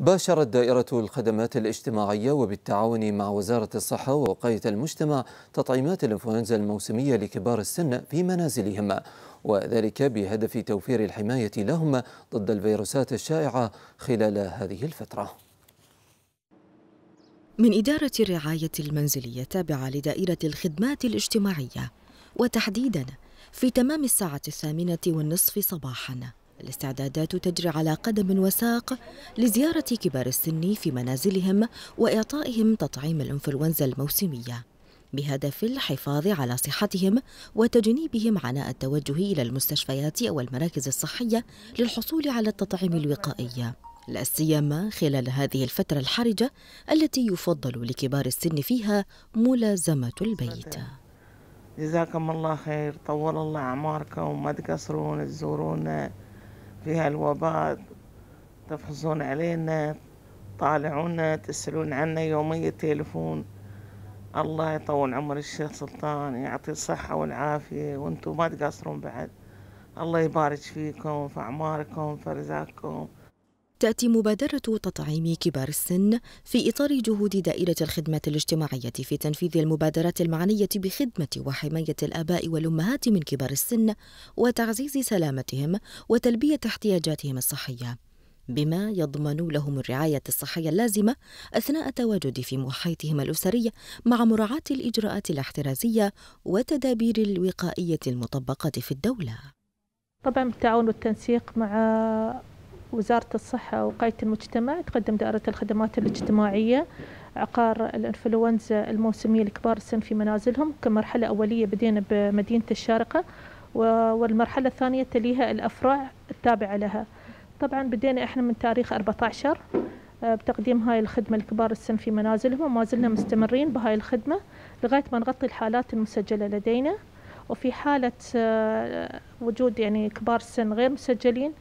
باشرت دائرة الخدمات الاجتماعية وبالتعاون مع وزارة الصحة ووقاية المجتمع تطعيمات الإنفلونزا الموسمية لكبار السن في منازلهم وذلك بهدف توفير الحماية لهم ضد الفيروسات الشائعة خلال هذه الفترة من إدارة الرعاية المنزلية التابعة لدائرة الخدمات الاجتماعية وتحديداً في تمام الساعة الثامنة والنصف صباحاً الاستعدادات تجري على قدم وساق لزيارة كبار السن في منازلهم وإعطائهم تطعيم الإنفلونزا الموسمية بهدف الحفاظ على صحتهم وتجنيبهم عناء التوجه إلى المستشفيات أو المراكز الصحية للحصول على التطعيم الوقائي لا سيما خلال هذه الفترة الحرجة التي يفضل لكبار السن فيها ملازمة البيت جزاكم الله خير طول الله أعماركم وما تقصرون تزورونا في هالوباء تفحصون علينا طالعونا تسألون عنا يومية تلفون الله يطول عمر الشيخ سلطان يعطي الصحة والعافية وانتم ما تقصرون بعد الله يبارك فيكم في أعماركم في رزقكم تأتي مبادرة تطعيم كبار السن في إطار جهود دائرة الخدمات الاجتماعية في تنفيذ المبادرات المعنية بخدمة وحماية الآباء والأمهات من كبار السن وتعزيز سلامتهم وتلبية احتياجاتهم الصحية بما يضمن لهم الرعاية الصحية اللازمة أثناء التواجد في محيطهم الأسري مع مراعاة الإجراءات الاحترازية والتدابير الوقائية المطبقة في الدولة طبعا بالتعاون والتنسيق مع وزارة الصحة وقاية المجتمع تقدم دائرة الخدمات الاجتماعية عقار الانفلونزا الموسمية لكبار السن في منازلهم كمرحلة أولية بدينا بمدينة الشارقة والمرحلة الثانية تليها الأفرع التابعة لها طبعا بدينا احنا من تاريخ 14 آه، بتقديم هاي الخدمة لكبار السن في منازلهم وما زلنا مستمرين بهاي الخدمة لغاية ما نغطي الحالات المسجلة لدينا وفي حالة آه، وجود يعني كبار السن غير مسجلين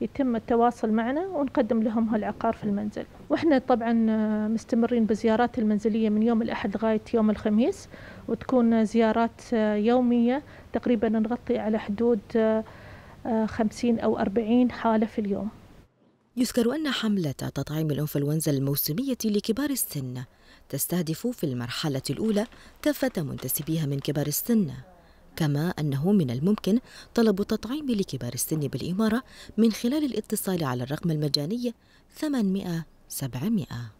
يتم التواصل معنا ونقدم لهم هالعقار في المنزل واحنا طبعا آه، مستمرين بزيارات المنزلية من يوم الأحد لغاية يوم الخميس وتكون زيارات آه، يومية تقريبا نغطي على حدود آه، خمسين أو أربعين حالة في اليوم يذكر أن حملة تطعيم الإنفلونزا الموسمية لكبار السن تستهدف في المرحلة الأولى كافة منتسبيها من كبار السن كما أنه من الممكن طلب تطعيم لكبار السن بالإمارة من خلال الاتصال على الرقم المجاني 800 700